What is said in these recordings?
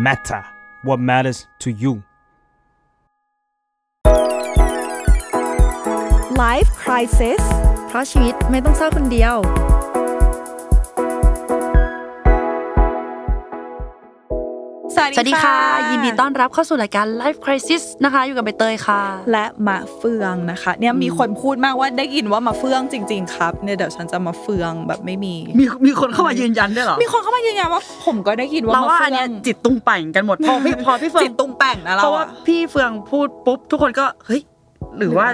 matter. What matters to you. Life Crisis เพราะชีวิตไม่ต้องเศร้าคนเดียวสวัสดีค่ะยินดีต้อนรับเข้าสู่รายการ Life Crisis นะคะอยู่กับใบเตยค่ะและมาเฟืองนะคะ เนี่ยมีคนพูดมากว่าได้ยินว่ามาเฟืองจริงๆครับเนี่ยเดี๋ยวฉันจะมาเฟืองแบบไม่มี มีมีคนเข้ามายืนยันด้วยหรอมีคนเข้ามายืนยันว่า ผมก็ได้ยินว่าเราว่าอันเนี้ยจิตตุงแป่งกันหมดพอพี่พอพี่เฟืองจิตตุงแป่งนะเราเพราะว่าพี่เฟืองพูดปุ๊บ ทุกคนก็ เฮ้ยหรือว่า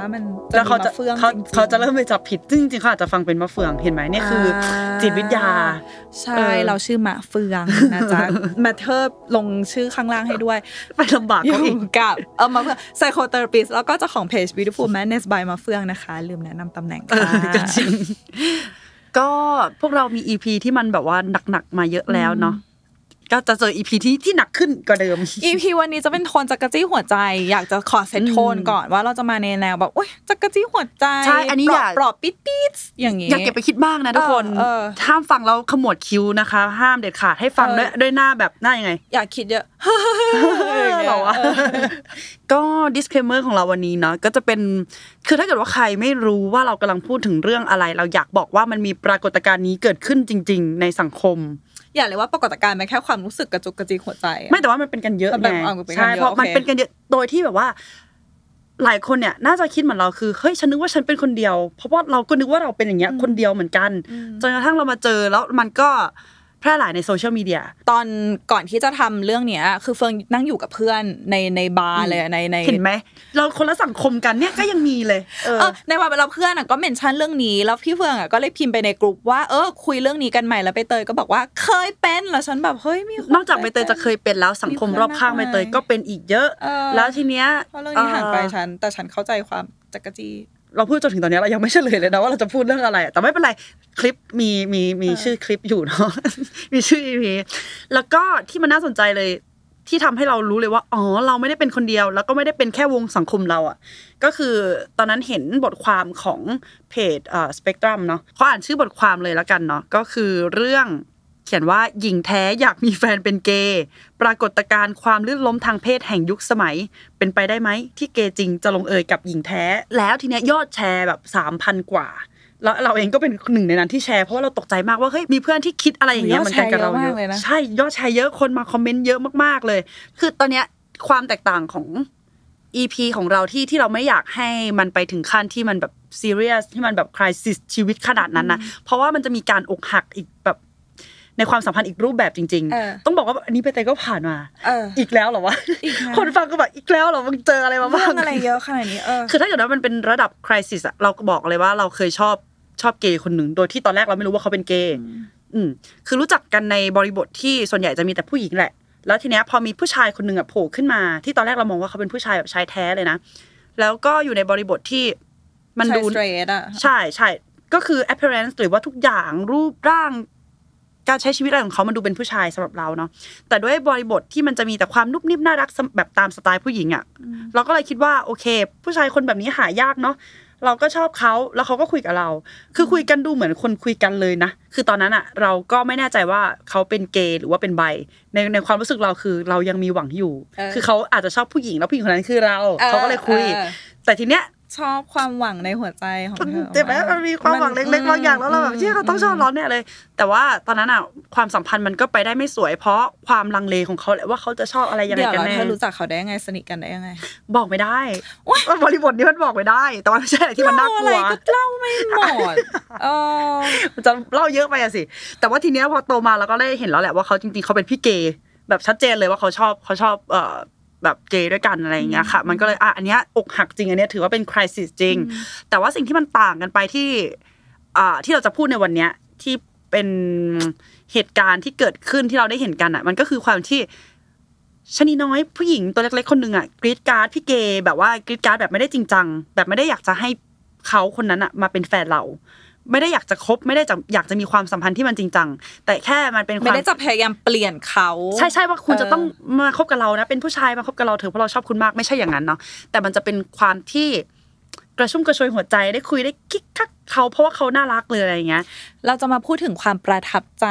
แล้วเขาจะเขาเขาจะเริ่มไปจับผิดจริงๆเขาอาจจะฟังเป็นมะเฟืองเห็นไหมนี่คือ จิตวิทยาใช่เราชื่อมะเฟืองนะจ๊ะมาเทอร์ลงชื่อข้างล่างให้ด้วยไปลำบากก็อีกกับเออมาเฟืองไซโคเทอร์ปิสแล้วก็เจ้าของเพจ Beautiful Madness by มาเฟืองนะคะ ลืมแนะนำตำแหน่งค่ะก็พวกเรามีอีพีที่มันแบบว่าหนักๆ มาเยอะแล้วเนาะก็จะเจออีพีที่ที่หนักขึ้นกว่าเดิมอีพีวันนี้จะเป็นโทนจักรจี้หัวใจอยากจะขอเซตโทนก่อนว่าเราจะมาในแนวแบบโอ้ยจักรจี้หัวใจใช่อันนี้อยากปลอบปิดปิดอย่างงี้อยากเก็บไปคิดบ้างนะทุกคนห้ามฟังแล้วขมวดคิ้วนะคะ ห้ามเด็ดขาดให้ฟังด้วยด้วยหน้าแบบหน้ายังไง อยากคิดเยอะหรอวะก็ disclaimer ของเราวันนี้เนาะก็จะเป็นคือถ้าเกิดว่าใครไม่รู้ว่าเรากำลังพูดถึงเรื่องอะไร เราอยากบอกว่ามันมีปรากฏการณ์นี้เกิดขึ้นจริง ๆ ในสังคมอย่าเลยว่าปรากฏการณ์มันแค่ความรู้สึกกระจุกกระจิกหัวใจ ไม่แต่ว่ามันเป็นกันเยอะไงใช่เพราะมันเป็นกันเยอะโดยที่แบบว่า หลายคนเนี่ยน่าจะคิดเหมือนเราคือเฮ้ยฉันนึกว่าฉันเป็นคนเดียวเพราะว่าเราก็นึกว่าเราเป็นอย่างเงี้ยคนเดียวเหมือนกันจนกระทั่งเรามาเจอแล้วมันก็พร่หลายในโซเชียลมีเดียตอนก่อนที่จะทำเรื่องเนี้ยคือเฟิงนั่งอยู่กับเพื่อนในในบาร์เลยในในเห็นไหมเราคนละสังคมกันเนี่ยก็ยังมีเลยเออในวันเราเพื่อนอ่ะก็เมนชั่นเรื่องนี้แล้วพี่เฟิงอ่ะก็เลยพิมพ์ไปในกลุ่มว่าเออคุยเรื่องนี้กันใหม่แล้วไปเตยก็บอกว่าเคยเป็นแล้วฉันแบบเฮ้ยมีนอกจากไปเตยจะเคยเป็นแล้วสังคมรอบข้างไปเตยก็เป็นอีกเยอะแล้วทีเนี้ยเพราะเรื่องนี้ห่างไกลฉันแต่ฉันเข้าใจความจักรจีเราพูดจนถึงตอนนี้เรายังไม่เฉลยเลยนะว่าเราจะพูดเรื่องอะไรแต่ไม่เป็นไรคลิปมีมีมีชื่อคลิปอยู่เนาะมีชื่ออีพีแล้วก็ที่มันน่าสนใจเลยที่ทำให้เรารู้เลยว่า อ๋อ เราไม่ได้เป็นคนเดียว แล้วก็ไม่ได้เป็นแค่วงสังคมเราอ่ะก็คือตอนนั้นเห็นบทความของเพจเอ่อสเปกตรัมเนาะเขาอ่านชื่อบทความเลยแล้วกันเนาะก็คือเรื่อง เขียนว่าหญิงแท้อยากมีแฟนเป็นเกย์ปรากฏการณ์ความลื่นล้มทางเพศแห่งยุคสมัย เป็นไปได้ไหมที่เกย์จริงจะลงเอยกับหญิงแท้ แล้วทีเนี้ยยอดแชร์แบบ3,000กว่าแล้วเราเองก็เป็นหนึ่งในนั้นที่แชร์เพราะว่าเราตกใจมากว่า เฮ้ยมีเพื่อนที่คิดอะไรอย่างเงี้ยมันนกันกับเราเยอะใช่ยอดแชร์เยอะคนมา คอมเมนต์เยอะมากๆเลย คือตอนเนี้ยความแตกต่างของอีพีของเราที่ที่เราไม่อยากให้มันไปถึงขั้นที่มันแบบซีเรียสที่มันแบบคริสิสชีวิตขนาดนั้นนะเพราะว่ามันจะมีการอกหักอีกแบบในความสัมพันธ์อีกรูปแบบจริงๆต้องบอกว่าอันนี้ไปแต่ก็ผ่านมาอีกแล้วเหรอวะคนฟังก็แบบอีกแล้วเหรอมึงเจออะไรมาบ้างอะไรเยอะขนาดนี้คือถ้า่กงนั้นมันเป็นระดับคริสิสอะเราก็บอกเลยว่า เราเคยชอบชอบเกย์คนหนึ่งโดยที่ตอนแรกเราไม่รู้ว่าเขาเป็นเกย์อืมคือรู้จักกันในบริบทที่ส่วนใหญ่จะมีแต่ผู้หญิงแหละแล้วทีเนี้ยพอมีผู้ชายคนหนึ่งอะโผล่ขึ้นมาที่ตอนแรกเรามองว่าเขาเป็นผู้ชายแบบชายแท้เลยนะแล้วก็อยู่ในบริบทที่มันดูใช่ใช่ ก็คือ appearance หรือว่าทุกอย่างรูปร่างการใช้ชีวิตอะไรของเขามันดูเป็นผู้ชายสำหรับเราเนาะ แต่ด้วยบริบทที่มันจะมีแต่ความนุ่มนิ่มน่ารักแบบตามสไตล์ผู้หญิงอ่ะ เราก็เลยคิดว่าโอเค ผู้ชายคนแบบนี้หายากเนาะ เราก็ชอบเขาแล้วเขาก็คุยกับเรา คือคุยกันดูเหมือนคนคุยกันเลยนะ คือตอนนั้นอ่ะ เราก็ไม่แน่ใจว่าเขาเป็นเกย์หรือว่าเป็นไบในในความรู้สึกเราคือเรายังมีหวังอยู่ คือเขาอาจจะชอบผู้หญิง แล้วผู้หญิงคนนั้นคือเรา เขาก็เลยคุย แต่ทีเนี้ยชอบความหวังในหัวใจของเธอแต่แบบมันมีความหวังเล็กๆบางอย่างแล้วเราแบบที่เขาต้องชอบร้อนเนี่ยเลย แต่ว่าตอนนั้นอ่ะความสัมพันธ์มันก็ไปได้ไม่สวยเพราะความลังเลของเขาแหละว่าเขาจะชอบอะไรยังไงกันแน่เธอรู้จักเขาได้ยังไงสนิทกันได้ยังไง บอกไม่ได้ว่าบริบทนี้มันบอกไม่ได้แต่ว่าไม่ใช่อรที่มันน่ากลัวเล่าไม่หมดเออจะเล่าเยอะไปอะสิ แต่ว่าทีเนี้ยพอโตมาเราก็ได้เห็นแล้วแหละว่าเขาจริงๆเขาเป็นพี่เกย์แบบชัดเจนเลยว่าเขาชอบเขาชอบเอ่อแบบเจด้วยกันอะไรอย่างเงี้ยค่ะ มันก็เลยอ่ะอันเนี้ยอกหักจริง อันเนี้ยถือว่าเป็นคริสิสจริงแต่ว่าสิ่งที่มันต่างกันไปที่อ่าที่เราจะพูดในวันเนี้ยที่เป็นเหตุการณ์ที่เกิดขึ้นที่เราได้เห็นกันอ่ะ มันก็คือความที่ชนีน้อยผู้หญิงตัวเล็กๆคนหนึ่งอ่ะกรีดการ์ดพี่เกแบบว่ากรีดการ์ดแบบไม่ได้จริงจังแบบไม่ได้อยากจะให้เขาคนนั้นอ่ะมาเป็นแฟนเราไม่ได้อยากจะคบไม่ได้จะอยากจะมีความสัมพันธ์ที่มันจริงจังแต่แค่มันเป็นไม่ได้จะพยายามเปลี่ยนเขา ใช่ใช่ว่าคุณจะต้องมาคบกับเรานะเป็นผู้ชายมาคบกับเราเถอะเพราะเราชอบคุณมากไม่ใช่อย่างนั้นเนาะแต่มันจะเป็นความที่กระชุ่มกระชวยหัวใจได้คุยได้คิกคักเขา เพราะว่าเขาน่ารักเลยอะไรเงี้ย เราจะมาพูดถึงความประทับใจ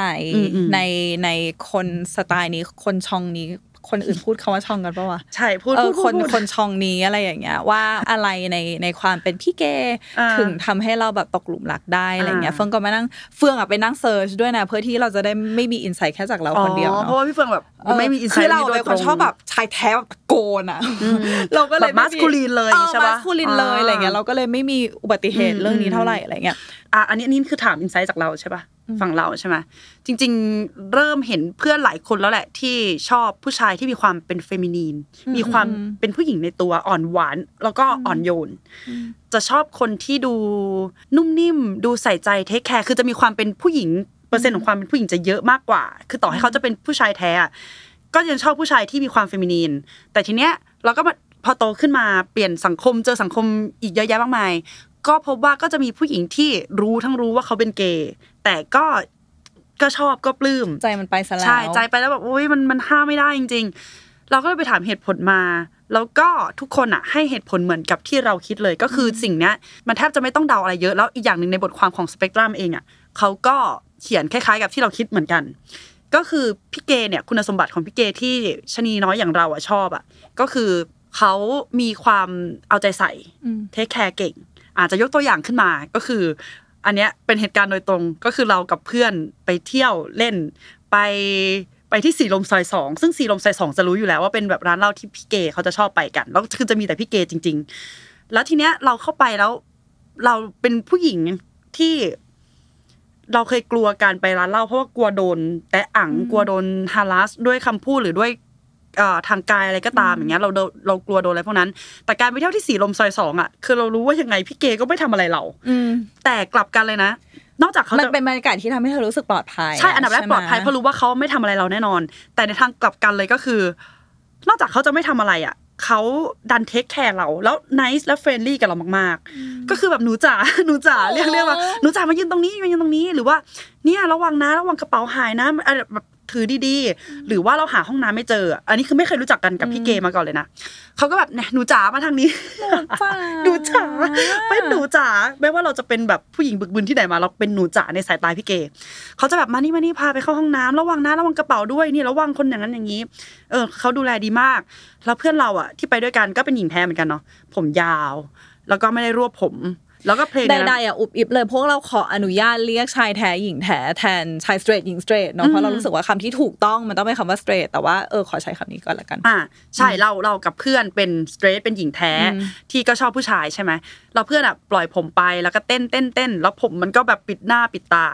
ในในคนสไตล์นี้คนชองนี้คนอื่นพูดคาว่าช่องกันปะวะใช่พูดคนคนช่องนี้อะไรอย่างเงี้ยว่าอะไรในในความเป็นพี่เกถึงทำให้เราแบบตกหลุมรักได้อะไรเงี้ยเฟื่องก็มานั่งเฟื่องอ่ะไปนั่งเซิร์ชด้วยนะ เพื่อที่เราจะได้ไม่มีอินไซต์แค่จากเราคนเดียวเพราะว่าพี่เฟื่องแบบไม่มีอินไซต์คือเราเป็นคนชอบแบบชายแท้โกนอ่ะเราก็เลยมาสคูลีนเลยใช่ปะมาสคูลีนเลยอะไรเงี้ยเราก็เลยไม่มีอุบัติเหตุเรื่องนี้เท่าไหร่อะไรเงี้ยอ่ะอันนี้นี่คือถามอินไซต์จากเราใช่ปะฝั่งเราใช่ไหมจริงๆเริ่มเห็นเพื่อนหลายคนแล้วแหละ ที่ชอบผู้ชายที่มีความเป็นเฟมินีน มีความเป็นผู้หญิงในตัวอ่อนหวาน แล้วก็อ่อนโยน จะชอบคนที่ดูนุ่มนิ่มดูใส่ใจเทคแคร์คือจะมีความเป็นผู้หญิงเปอร์เซ็นต์ของความเป็นผู้หญิงจะเยอะมากกว่า คือต่อให้เขาจะเป็นผู้ชายแท้ก็ยังชอบผู้ชายที่มีความเฟมินีนแต่ทีเนี้ยเราก็พอโตขึ้นมาเปลี่ยนสังคมเจอสังคมอีกเยอะแยะมากมายก็พบว่าก็จะมีผู้หญิงที่รู้ทั้งรู้ว่าเขาเป็นเกย์แต่ก็ก็ชอบก็ปลื้มใจมันไปซะแล้วใช่ใจไปแล้วแบบอุ้ยมันมันห้ามไม่ได้จริง ๆ เราก็เลยไปถามเหตุผลมา แล้วก็ทุกคนอ่ะให้เหตุผลเหมือนกับที่เราคิดเลย ก็คือสิ่งเนี้ยมันแทบจะไม่ต้องเดาอะไรเยอะ แล้วอีกอย่างหนึ่งในบทความของสเปกตรัม เองอ่ะเขาก็เขียนคล้าย ๆ กับที่เราคิดเหมือนกัน ก็คือพี่เกเนี่ยคุณสมบัติของพี่เกที่ชนีน้อยอย่างเราอ่ะชอบอ่ะ ก็คือเขามีความเอาใจใส่ เทคแคร์เก่ง อาจจะยกตัวอย่างขึ้นมาก็คืออันเนี้ยเป็นเหตุการณ์โดยตรงก็คือเรากับเพื่อนไปเที่ยวเล่นไปไปที่สีลมซอยสองซึ่งสีลมซอยสองจะรู้อยู่แล้วว่าเป็นแบบร้านเหล้าที่พี่เกเขาจะชอบไปกันแล้วคือจะมีแต่พี่เกจริง ๆ แล้วทีเนี้ยเราเข้าไปแล้วเราเป็นผู้หญิงที่เราเคยกลัวการไปร้านเหล้าเพราะว่ากลัวโดน แต่อังกลัวโดนฮารัสด้วยคำพูดหรือด้วยทางกายอะไรก็ตามอย่างเงี้ยเราเรากลัวโดนอะไรพวกนั้นแต่การไปเที่ยวที่สีลมซอยสองอ่ะคือเรารู้ว่ายังไงพี่เกก็ไม่ทำอะไรเราแต่กลับกันเลยนะนอกจากเขาจะเป็นบรรยากาศที่ทำให้เธอรู้สึกปลอดภัยใช่อันดับแรกปลอดภัยเพราะรู้ว่าเขาไม่ทำอะไรเราแน่นอน แต่ในทางกลับกันเลยก็คือ นอกจากเขาจะไม่ทำอะไรอ่ะ เขาดันเทคแคร์เราแล้วนิสและเฟรนลี่กับเรามากๆ ก็คือแบบหนูจ๋าหนูจ๋าเรียกเรียกว่าหนูจ๋ามายืนตรงนี้มายืนตรงนี้ หรือว่าเนี่ยระวังนะระวังกระเป๋าหายนะแบบถือดีๆ หรือว่าเราหาห้องน้ำไม่เจอ อันนี้คือไม่เคยรู้จักกันกับพี่เกมาก่อนเลยนะเขาก็แบบเนี่ยหนูจ๋ามาทางนี้หนูจ๋าเป็นหนูจ๋าไม่ว่าเราจะเป็นแบบผู้หญิงบึกบึนที่ไหนมาเราเป็นหนูจ๋าในสายตาพี่เกเขาจะแบบมานี่มานี่พาไปเข้าห้องน้ำระวังนะระวังกระเป๋าด้วยนี่ ระวังคนอย่างนั้นอย่างนี้ เออเขาดูแลดีมาก แล้วเพื่อนเราอ่ะที่ไปด้วยกันก็เป็นหญิงแท้เหมือนกันเนาะ ผมยาว แล้วก็ไม่ได้รวบผมแล้วก็เพลงใดๆอ่ะอุบอิบเลยพวกเราขออนุญาตเรียกชายแท้หญิงแท้แทนชายสเตรทหญิงสเตรทเนาะเพราะเรารู้สึกว่าคำที่ถูกต้องมันต้องเป็นคำว่าสเตรทแต่ว่าเออขอใช้คำนี้ก่อนละกันอ่าใช่เราเรากับเพื่อนเป็นสเตรทเป็นหญิงแท้ที่ก็ชอบผู้ชายใช่ไหมเราเพื่อนอ่ะปล่อยผมไปแล้วก็เต้นเต้นเต้นแล้วผมมันก็แบบปิดหน้าปิดตา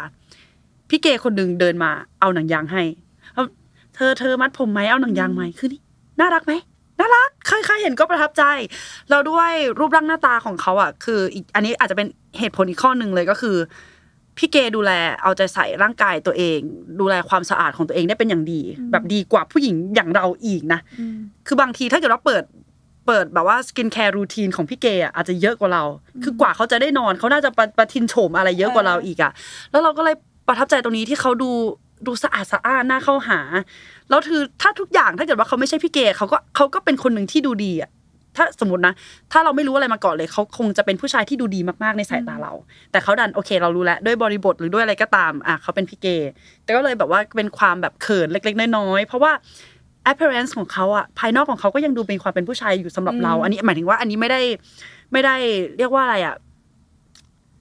พี่เกคนหนึ่งเดินมาเอาหนังยางให้เธอเธอมัดผมไหมเอาหนังยางไหมคือนี่ น่ารักไหมน่ารักใครๆเห็นก็ประทับใจ เราด้วยรูปร่างหน้าตาของเขาอ่ะคืออีกอันนี้อาจจะเป็นเหตุผลอีกข้อหนึ่งเลยก็คือพี่เกดูแลเอาใจใส่ร่างกายตัวเอง ดูแลความสะอาดของตัวเองได้เป็นอย่างดี แบบดีกว่าผู้หญิงอย่างเราอีกนะคือบางทีถ้าเกิดเราเปิดเปิดแบบว่าสกินแคร์รูทีนของพี่เกอ่ะอาจจะเยอะกว่าเรา คือกว่าเขาจะได้นอนเขาน่าจะประทินโฉมอะไรเยอะกว่าเราอีกอ่ะแล้วเราก็เลยประทับใจตรงนี้ที่เขาดูดูสะอาดสะอ้านน่าเข้าหา แล้วคือถ้าทุกอย่างถ้าเกิดว่าเขาไม่ใช่พี่เกย์เขาก็เขาก็เป็นคนหนึ่งที่ดูดีอ่ะ ถ้าสมมตินะ ถ้าเราไม่รู้อะไรมาก่อนเลยเขาคงจะเป็นผู้ชายที่ดูดีมากๆในสายตาเรา แต่เขาดันโอเค เรารู้แล้วด้วยบริบทหรือด้วยอะไรก็ตามอ่ะเขาเป็นพี่เกย์แต่ก็เลยแบบว่าเป็นความแบบเขินเล็กๆน้อยๆเพราะว่า appearance ของเขาอ่ะภายนอกของเขาก็ยังดูเป็นความเป็นผู้ชายอยู่สำหรับเรา อันนี้หมายถึงว่าอันนี้ไม่ได้ไม่ได้เรียกว่าอะไรอ่ะ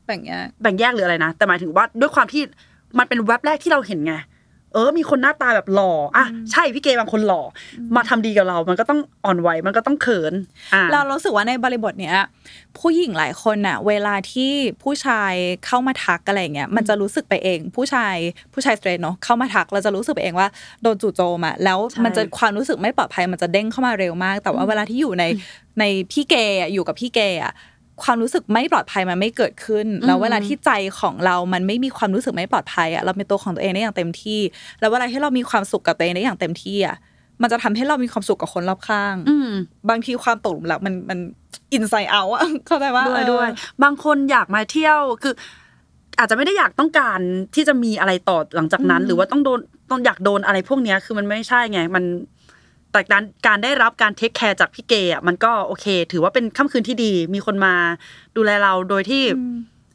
แบ่งแยกแบ่งแยกหรืออะไรนะแต่หมายถึงว่าด้วยความที่มันเป็นเว็บแรกที่เราเห็นไงเออ มีคนหน้าตาแบบหล่ออะใช่พี่เกบางคนหล่อ มาทำดีกับเรา มันก็ต้องอ่อนไหว มันก็ต้องเขินเรารู้สึกว่าในบริบทเนี้ย ผู้หญิงหลายคนอะเวลาที่ผู้ชายเข้ามาทักอะไรเงี้ย มันจะรู้สึกไปเอง ผู้ชายผู้ชายสเตรทเนาะเข้ามาทักเราจะรู้สึกไปเองว่าโดนจู่โจมอะแล้วมันจะความรู้สึกไม่ปลอดภัยมันจะเด้งเข้ามาเร็วมาก แต่ว่าเวลาที่อยู่ในในพี่เกย์อยู่กับพี่เกย์อะความรู้สึกไม่ปลอดภัยมันไม่เกิดขึ้น แล้วเวลาที่ใจของเรา มันไม่มีความรู้สึกไม่ปลอดภัยอ่ะเราเป็นตัวของตัวเองได้อย่างเต็มที่ แล้วเวลาที่เรามีความสุขกับตัวเองได้อย่างเต็มที่อ่ะมันจะทำให้เรามีความสุขกับคนรอบข้างบางทีความตกหลุมรักมันมันอินไซด์เอาอะเข้าใจว่าด้วยด้วยบางคนอยากมาเที่ยว คือ อาจจะไม่ได้อยากต้องการที่จะมีอะไรต่อหลังจากนั้น หรือว่าต้องโดนต้องอยากโดนอะไรพวกเนี้ย คือมันไม่ใช่ไง มันแต่การการได้รับการเทคแคร์จากพี่เกอ่ะมันก็โอเค ถือว่าเป็นค่าคืนที่ดีมีคนมา ดูแลเราโดยที่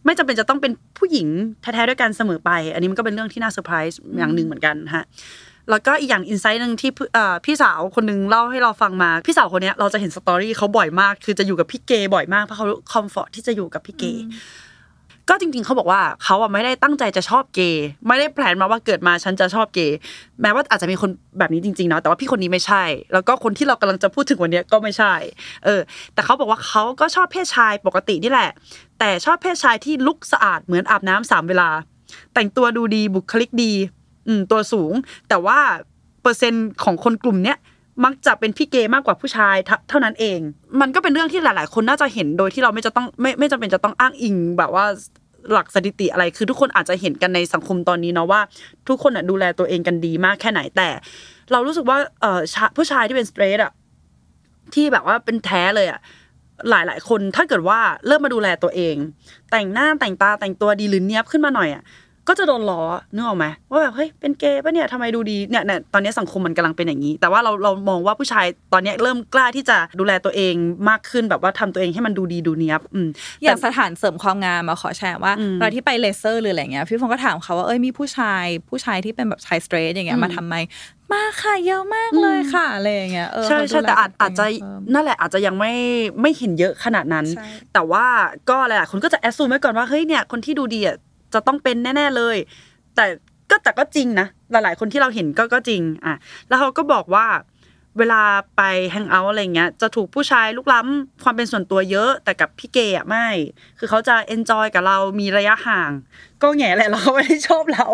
ไม่จำเป็นจะต้องเป็นผู้หญิงแท้ๆด้วยกันเสมอไป อันนี้มันก็เป็นเรื่องที่น่าเซอร์ไพรส์อย่างหนึ่งเหมือนกันฮะแล้วก็อีกอย่างอินไซต์หนึ่งที่พี่สาวคนนึงเล่าให้เราฟังมาพี่สาวคนนี้เราจะเห็นสตอรี่เขาบ่อยมาก คือจะอยู่กับพี่เกบ่อยมากเพราะเขาคอมฟอร์ทที่จะอยู่กับพี่เกก็จริงๆ เขาบอกว่าเขาอ่ะไม่ได้ตั้งใจจะชอบเกย์ไม่ได้แพลนมาว่าเกิดมาฉันจะชอบเกย์แม้ว่าอาจจะมีคนแบบนี้จริงๆเนาะแต่ว่าพี่คนนี้ไม่ใช่ แล้วก็คนที่เรากำลังจะพูดถึงวันนี้ก็ไม่ใช่เออแต่เขาบอกว่าเขาก็ชอบเพศชายปกตินี่แหละ แต่ชอบเพศชายที่ลุกสะอาดเหมือนอาบน้ำสามเวลา แต่งตัวดูดีบุคลิกดีอืมตัวสูง แต่ว่าเปอร์เซ็นต์ของคนกลุ่มเนี้ยมักจะเป็นพี่เกย์มากกว่าผู้ชายเท่านั้นเอง มันก็เป็นเรื่องที่หลาย ๆ คนน่าจะเห็นโดยที่เราไม่จะต้องไม่ไม่จำเป็นจะต้องอ้างอิง แบบว่าหลักสถิติอะไร คือ ทุกคนอาจจะเห็นกันในสังคมตอนนี้เนาะว่า ทุกคนดูแลตัวเองกันดีมาก แค่ไหนแต่ เรารู้สึกว่าเออผู้ชายที่เป็นสเตรทอะที่แบบว่าเป็นแท้เลยอะหลายๆคนถ้าเกิดว่าเริ่มมาดูแลตัวเอง แต่งหน้าแต่งตาแต่งตัวดีหรือเนี้ยบขึ้นมาหน่อยอะก็จะโดนล้อนึกออกไหมว่าแบบเฮ้ยเป็นเกย์ปะเนี่ยทำไมดูดีเนี่ยเนี่ยตอนนี้สังคมมันกำลังเป็นอย่างนี้ แต่ว่าเราเรามองว่าผู้ชายตอนนี้เริ่มกล้าที่จะดูแลตัวเองมากขึ้นแบบว่าทำตัวเองให้มันดูดีดูเนี้ยบอย่างสถานเสริมความงามมาขอแชร์ว่าเราที่ไปเลเซอร์หรืออะไรเงี้ยพี่ฟงก็ถามเขาว่าเอ้ยมีผู้ชายผู้ชายที่เป็นแบบชายสเตรทอย่างเงี้ยมาทำไมมาค่ะเยอะมากเลยค่ะอะไรอย่างเงี้ยใช่ใช่แต่อาจอาจจะนั่นแหละอาจจะยังไม่ไม่เห็นเยอะขนาดนั้น แต่ว่าก็แหละคนก็จะแอสซูมไว้ก่อนว่าเฮ้ยเนี่ยคนที่ดูดีอ่ะจะต้องเป็นแน่ ๆเลย แต่ก็แต่ก็จริงนะ หลายๆ คนที่เราเห็นก็ก็จริง อ่ะ แล้วเขาก็บอกว่าเวลาไปแฮงเอาท์อะไรเงี้ยจะถูกผู้ชายลุกล้ำความเป็นส่วนตัวเยอะ แต่กับพี่เกย์อ่ะไม่ คือเขาจะเอนจอยกับเรามีระยะห่างก็แง่แหละเราไม่ชอบเรา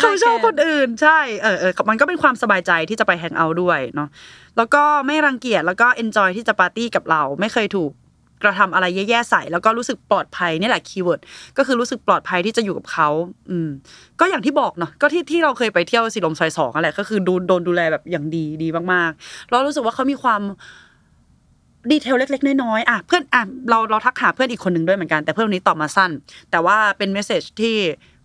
เขาชอบคนอื่นใช่ เออเออมันก็เป็นความสบายใจที่จะไปแฮงเอาท์ด้วยเนาะ แล้วก็ไม่รังเกียจแล้วก็เอนจอยที่จะปาร์ตี้กับเราไม่เคยถูกระทำอะไรแย่ๆใส่แล้วก็รู้สึกปลอดภัยนี่แหละคีย์เวิร์ดก็คือรู้สึกปลอดภัยที่จะอยู่กับเขาอืม ก็อย่างที่บอกเนาะก็ที่ที่เราเคยไปเที่ยวสีลมซอยสองอะไรก็คือดูโดนดูแลแบบอย่างดีดีมากๆเรารู้สึกว่าเขามีความดีเทลเล็กๆน้อยๆอ่ะเพื่อนอ่ะเราเราทักหาเพื่อนอีกคนนึงด้วยเหมือนกันแต่เพื่อนคนนี้ตอบมาสั้น แต่ว่าเป็นเมสเซจที่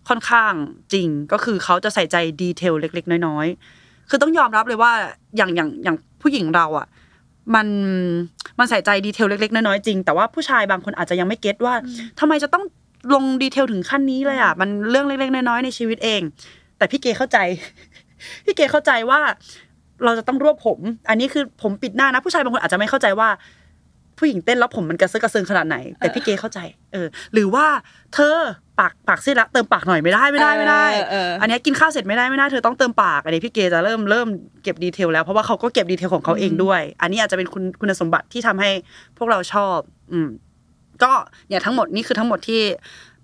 ค่อนข้างจริงก็คือเขาจะใส่ใจดีเทลเล็ก ๆ น้อยๆคือต้องยอมรับเลยว่าอย่างอย่างอย่างผู้หญิงเราอ่ะ มันมันใส่ใจดีเทลเล็กๆน้อยๆจริง แต่ว่าผู้ชายบางคนอาจจะยังไม่เก็ตว่า ทำไมจะต้องลงดีเทลถึงขั้นนี้เลยอ่ะ มันเรื่องเล็กๆน้อยๆในชีวิตเอง แต่พี่เกเข้าใจ พี่เกเข้าใจว่าเราจะต้องรวบผม อันนี้คือผมปิดหน้านะ ผู้ชายบางคนอาจจะไม่เข้าใจว่า ผู้หญิงเต้น แล้วผมมันกระซึกกระเซิงขนาดไหน แต่พี่เกเข้าใจ เออ หรือว่าเธอปากปากซีดละเติมปากหน่อยไม่ได้ไม่ได้ไม่ได้ อันนี้กินข้าวเสร็จไม่ได้ไม่ได้เธอต้องเติมปากอันนี้พี่เกจะเริ่มเริ่มเก็บดีเทลแล้วเพราะว่าเขาก็เก็บดีเทลของเขาเองด้วย อันนี้อาจจะเป็นคุณคุณสมบัติที่ทำให้พวกเราชอบ อืม ก็เนี่ยทั้งหมดนี่คือทั้งหมดที่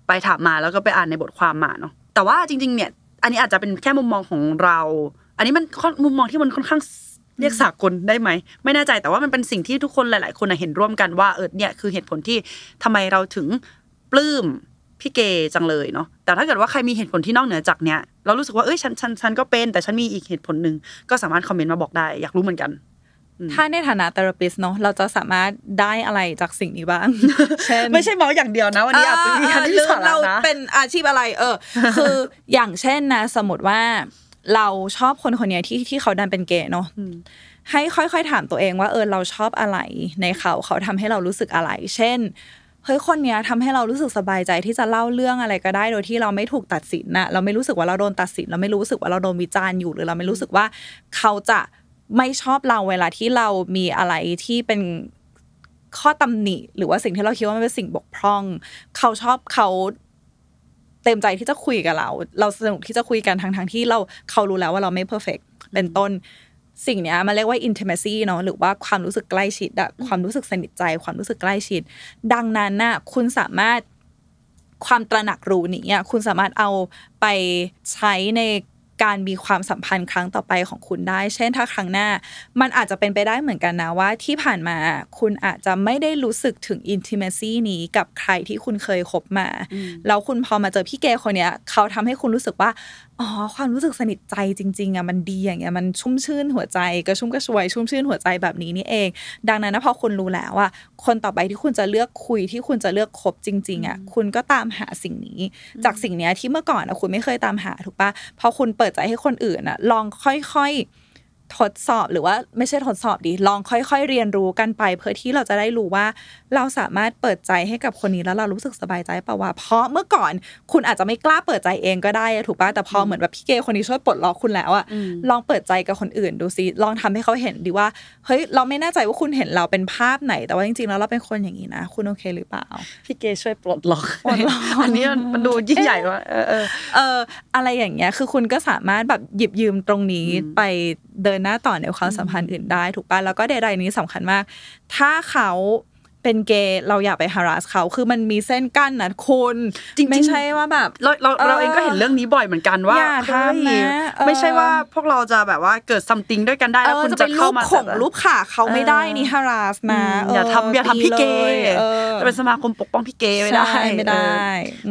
ไปถามมาแล้วก็ไปอ่านในบทความมาเนาะแต่ว่าจริงๆ เนี่ย อันนี้อาจจะเป็นแค่มุมมองของเรา อันนี้มันมุมมองที่มันค่อนข้างเรียกสากลได้ไหมไม่แน่ใจแต่ว่ามันเป็นสิ่งที่ทุกคนหลายๆ คนเห็นร่วมกันว่า เออเนี่ยคือเหตุผลที่ทำไมเราถึงปลื้มพี่เกจังเลยเนาะแต่ถ้าเกิดว่าใครมีเหตุผลที่นอกเหนือจากเนี้ย เรารู้สึกว่าเอ้ยฉันฉันฉันก็เป็น แต่ฉันมีอีกเหตุผลหนึ่งก็สามารถคอมเมนต์มาบอกได้ อยากรู้เหมือนกัน ถ้าในฐานะเทอราปิสเนาะเราจะสามารถได้อะไรจากสิ่งนี้บ้างเช่นไม่ใช่หมออย่างเดียวนะวันนี้อาจจะมีการที่านะเป็นอาชีพอะไร เออ คืออย่างเช่นนะสมมติว่าเราชอบคนคนนี้ที่ที่เขาดันเป็นเกย์เนาะให้ค่อยๆถามตัวเองว่าเออเราชอบอะไรในเขาเขาทำให้เรารู้สึกอะไร เช่นเฮ้ยคนเนี้ยทำให้เรารู้สึกสบายใจที่จะเล่าเรื่องอะไรก็ได้โดยที่เราไม่ถูกตัดสินนะเราไม่รู้สึกว่าเราโดนตัดสินเราไม่รู้สึกว่าเราโดนวิจารณ์อยู่หรือเราไม่รู้สึกว่าเขาจะไม่ชอบเราเวลาที่เรามีอะไรที่เป็นข้อตำหนิหรือว่าสิ่งที่เราคิดว่ามันเป็นสิ่งบกพร่อง เขาชอบเขา เต็มใจที่จะคุยกับเรา เราสนุกที่จะคุยกันทั้งทั้งที่เราเขารู้แล้วว่าเราไม่เพอร์เฟกเป็นต้นสิ่งเนี้ยมันเรียกว่า intimacy เนาะหรือว่าความรู้สึกใกล้ชิดอะความรู้สึกสนิทใจ ความรู้สึกใกล้ชิด ดังนั้นน่ะคุณสามารถความตระหนักรู้นี้คุณสามารถเอาไปใช้ในการมีความสัมพันธ์ครั้งต่อไปของคุณได้ เช่น ถ้าครั้งหน้ามันอาจจะเป็นไปได้เหมือนกันนะว่าที่ผ่านมาคุณอาจจะไม่ได้รู้สึกถึงอินทิเมซีนี้กับใครที่คุณเคยคบมา แล้วคุณพอมาเจอพี่เกย์คนเนี้ยเขาทำให้คุณรู้สึกว่าอ๋อความรู้สึกสนิทใจจริงๆอ่ะมันดีอย่างเงี้ยมันชุ่มชื่นหัวใจกระชุ่มกระชวยชุ่มชื่นหัวใจแบบนี้นี่เอง ดังนั้นนะพอคุณรู้แล้วว่าคนต่อไปที่คุณจะเลือกคุยที่คุณจะเลือกคบจริง ๆอ่ะคุณก็ตามหาสิ่งนี้จากสิ่งเนี้ยที่เมื่อก่อนอ่ะคุณไม่เคยตามหาถูกปะพอคุณเปิิดใจให้คนอื่นอะลองค่อยทดสอบหรือว่าไม่ใช่ทดสอบดีลองค่อย ๆเรียนรู้กันไปเพื่อที่เราจะได้รู้ว่า เราสามารถเปิดใจให้กับคนนี้แล้วเรารู้สึกสบายใจเปล่าวะเพราะเมื่อก่อนคุณอาจจะไม่กล้าเปิดใจเองก็ได้ถูกปะแต่พอเหมือนแบบพี่เกคนนี้ช่วยปลดล็อกคุณแล้วอะลองเปิดใจกับคนอื่นดูซิลองทำให้เขาเห็นดีว่าเฮ้ยเราไม่แน่ใจว่าคุณเห็นเราเป็นภาพไหน แต่ว่าจริง ๆ แล้วเราเป็นคนอย่างนี้นะคุณโอเคหรือเปล่าพี่เกช่วยปลดล็อกอันนี้มันดูยิ่งใหญ่ว่าเออเอออะไรอย่างเงี้ยคือคุณก็สามารถแบบหยิบยืมตรงนี้ไปเดินินหน้าต่อในความสัมพันธ์อื่นได้ถูกป่ะแล้วก็ใดๆนี้สำคัญมาก ถ้าเขาเป็นเกย์เราอย่าไป harass เขาคือมันมีเส้นกั้นนะคนจริงไม่ใช่ว่าแบบเราเราเองก็เห็นเรื่องนี้บ่อยเหมือนกันว่าทำ้ยไม่ใช่ว่าพวกเราจะแบบว่าเกิดซัมติงด้วยกันได้แล้วคุณจะเข้ามาข่มรูปขาเขาไม่ได้นี่ harass นะอย่าทำอย่าทำพี่เกย์จะเป็นสมาคมปกป้องพี่เกย์ไม่ได้ไม่ได้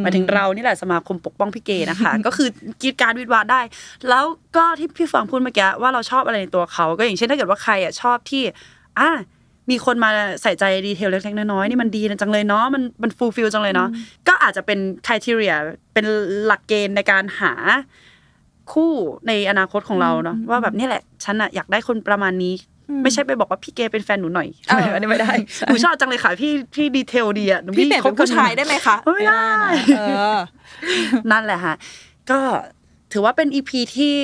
หมายถึงเรานี่แหละสมาคมปกป้องพี่เกย์นะคะ ก็คือกีดการวิดวาได้ แล้วก็ที่พี่ฟังพูดเมื่อกี้ว่าเราชอบอะไรในตัวเขาก็อย่างเช่นถ้าเกิดว่าใครอ่ะชอบที่อ่ะมีคนมาใส่ใจดีเทลเล็กๆน้อยๆนี่มันดีจังเลยเนาะมันมันฟูลฟิลจังเลยเนาะก็อาจจะเป็นคุณทีเรียเป็นหลักเกณฑ์ในการหาคู่ในอนาคตของเราเนาะว่าแบบนี่แหละฉันอะอยากได้คนประมาณนี้ ไม่ใช่ไปบอกว่าพี่เกเป็นแฟนหนูหน่อยอันนี้ไม่ได้หนูชอบจังเลยค่ะพี่พี่ดีเทลดีอะพี่เปี่นเป็นผู้ชายได้ไหมคะไม่ได้นั่นแหละค่ะก็ถือว่าเป็นอีพีที่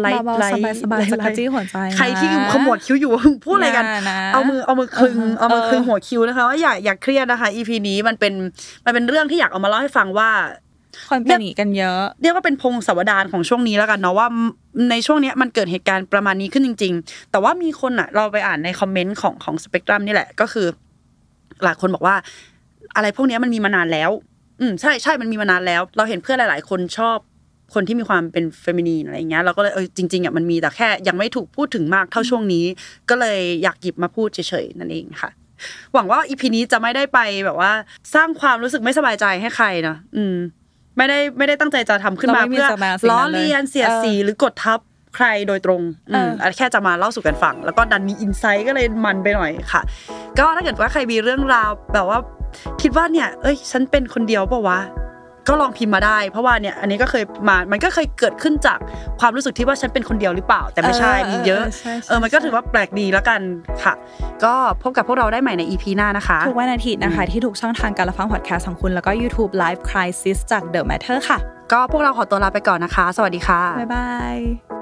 ไลท์ไลท์สบายสจายจี้หัวใจใครที่ขมวดคิ้วอยู่พูดอะไรกัน เอามือเอามือคึงเอามือคึงหัวคิ้วนะคะว่าอย่าอย่าเครียดนะคะ EP นี้มันเป็นมันเป็นเรื่องที่อยากเอามาเล่าให้ฟังว่าคนเป็นหนีกันเยอะเรียกว่าเป็นพงศาวดารของช่วงนี้แล้วกันเนาะว่า ในช่วงนี้มันเกิดเหตุการณ์ประมาณนี้ขึ้นจริง ๆ แต่ว่ามีคนอ่ะ เราไปอ่านในคอมเมนต์ของของสเปกตรัมนี่แหละก็คือ หลายคนบอกว่า อะไรพวกนี้มันมีมานานแล้ว อืม ใช่ใช่มันมีมานานแล้ว เราเห็นเพื่อนหลาย ๆ คนชอบคนที่มีความเป็นเฟมินีนอะไรเงี้ยเราก็เลยเออจริงๆอ่ะมันมีแต่แค่ยังไม่ถูกพูดถึงมากเท่าช่วงนี้ ก็เลยอยากหยิบมาพูดเฉยๆนั่นเองค่ะ หวังว่าอีพีนี้จะไม่ได้ไปแบบว่า สร้างความรู้สึกไม่สบายใจให้ใครนะอืม ไม่ได้ไม่ได้ตั้งใจจะทำขึ้นมาเพื่อล้อเลียนเสียสีหรือกดทับใครโดยตรงอืมแค่จะมาเล่าสู่กันฟังแล้วก็ดันมีอินไซต์ก็เลยมันไปหน่อยค่ะก็ถ้าเกิดว่าใครมีเรื่องราวแบบว่าคิดว่าเนี่ย เอ้ย ฉันเป็นคนเดียวปะวะก็ลองพิมพ์มาได้ เพราะว่าเนี่ยอันนี้ก็เคยมามันก็เคยเกิดขึ้นจากความรู้สึกที่ว่าฉันเป็นคนเดียวหรือเปล่า แต่ไม่ใช่มีเยอะเออมันก็ถือว่าแปลกดีแล้วกันค่ะ ก็พบกับพวกเราได้ใหม่ใน EP หน้านะคะทุกวันอาทิตย์นะคะที่ถูกช่องทางการรับฟังพอดแคสต์ของคุณแล้วก็ YouTube Live Crisis จาก The Matter ค่ะ ก็พวกเราขอตัวลาไปก่อนนะคะ สวัสดีค่ะบ๊ายบาย